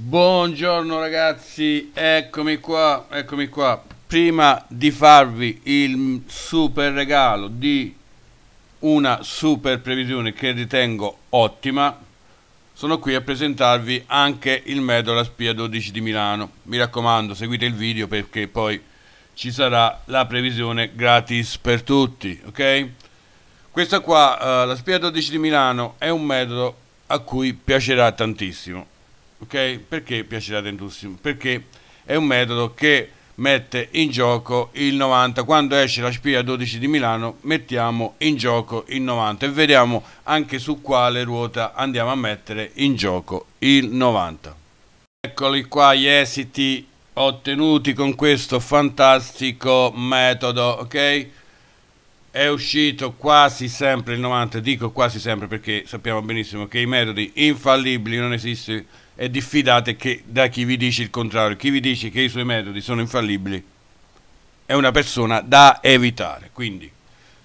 Buongiorno ragazzi, eccomi qua, eccomi qua. Prima di farvi il super regalo di una super previsione che ritengo ottima, sono qui a presentarvi anche il metodo La Spia 12 di Milano. Mi raccomando, seguite il video perché poi ci sarà la previsione gratis per tutti, ok? Questa qua, eh, la Spia 12 di Milano, è un metodo a cui piacerà tantissimo ok? Perché piacerà tantissimo? Perché è un metodo che mette in gioco il 90. Quando esce la spia 12 di Milano, mettiamo in gioco il 90 e vediamo anche su quale ruota andiamo a mettere in gioco il 90. Eccoli qua gli esiti ottenuti con questo fantastico metodo, ok? È uscito quasi sempre il 90, dico quasi sempre perché sappiamo benissimo che i metodi infallibili non esistono e diffidate che, da chi vi dice il contrario. Chi vi dice che i suoi metodi sono infallibili è una persona da evitare. Quindi,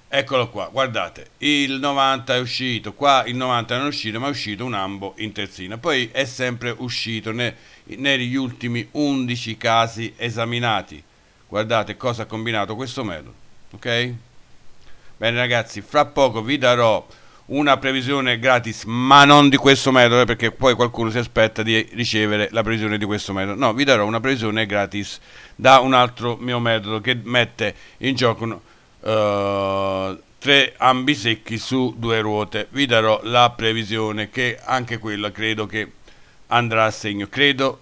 eccolo qua, guardate, il 90 è uscito, qua il 90 non è uscito, ma è uscito un ambo in terzina. Poi è sempre uscito ne, negli ultimi 11 casi esaminati. Guardate cosa ha combinato questo metodo, ok? Bene ragazzi, fra poco vi darò una previsione gratis, ma non di questo metodo, eh, perché poi qualcuno si aspetta di ricevere la previsione di questo metodo. No, vi darò una previsione gratis da un altro mio metodo che mette in gioco uh, tre secchi su due ruote. Vi darò la previsione che anche quella credo che andrà a segno, credo,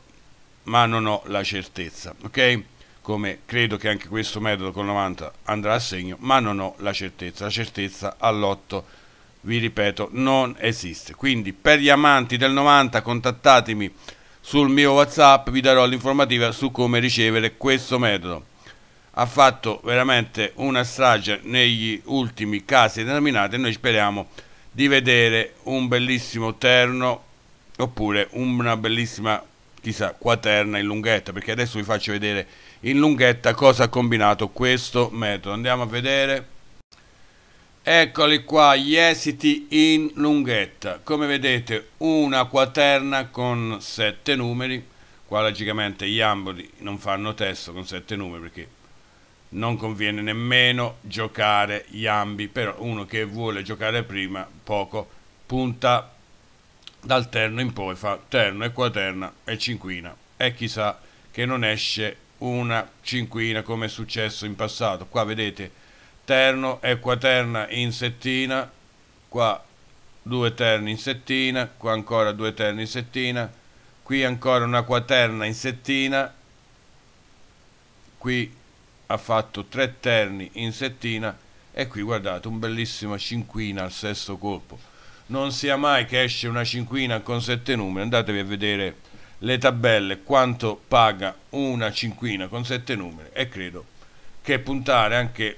ma non ho la certezza, ok? Come credo che anche questo metodo con 90 andrà a segno, ma non ho la certezza, la certezza all'8 vi ripeto, non esiste. Quindi per gli amanti del 90 contattatemi sul mio WhatsApp, vi darò l'informativa su come ricevere questo metodo. Ha fatto veramente una strage negli ultimi casi denominati e noi speriamo di vedere un bellissimo terno oppure una bellissima chissà quaterna in lunghetta perché adesso vi faccio vedere in lunghetta cosa ha combinato questo metodo andiamo a vedere Eccoli qua gli esiti in lunghetta. Come vedete una quaterna con sette numeri, qua logicamente gli amboli non fanno testo con sette numeri perché non conviene nemmeno giocare gli ambi, però uno che vuole giocare prima poco punta dal terno in poi, fa terno e quaterna e cinquina e chissà che non esce una cinquina come è successo in passato. Qua vedete terno e quaterna in settina, qua due terni in settina, qua ancora due terni in settina, qui ancora una quaterna in settina, qui ha fatto tre terni in settina e qui guardate un bellissima cinquina al sesto colpo. Non sia mai che esce una cinquina con sette numeri, andatevi a vedere le tabelle quanto paga una cinquina con sette numeri e credo che puntare anche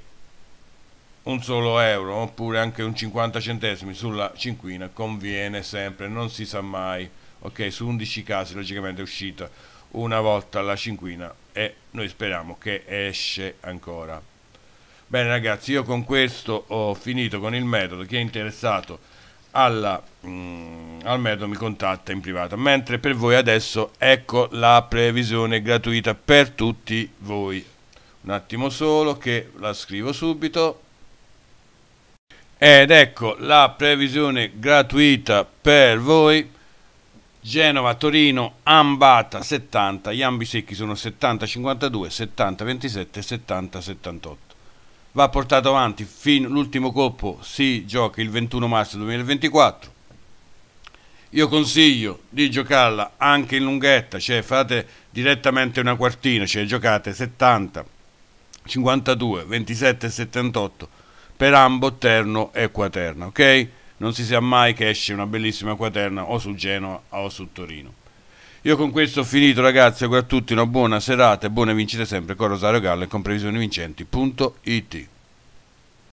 un solo euro oppure anche un 50 centesimi sulla cinquina conviene sempre, non si sa mai. Ok, su 11 casi logicamente è uscita una volta la cinquina e noi speriamo che esce ancora. Bene ragazzi, io con questo ho finito con il metodo, chi è interessato alla, mm, al metodo mi contatta in privato, mentre per voi adesso ecco la previsione gratuita per tutti voi. Un attimo solo che la scrivo subito. Ed ecco la previsione gratuita per voi. Genova, Torino, Ambata 70, gli ambi secchi sono 70, 52, 70, 27, 70, 78. Va portato avanti fino all'ultimo colpo, si gioca il 21 marzo 2024. Io consiglio di giocarla anche in lunghetta, cioè fate direttamente una quartina, cioè giocate 70, 52, 27 78 per ambo terno e quaterna, ok? Non si sa mai che esce una bellissima quaterna o su Genoa o su Torino. Io con questo ho finito ragazzi, auguro a tutti una buona serata e buone vincite sempre con Rosario Gallo e con previsionivincenti.it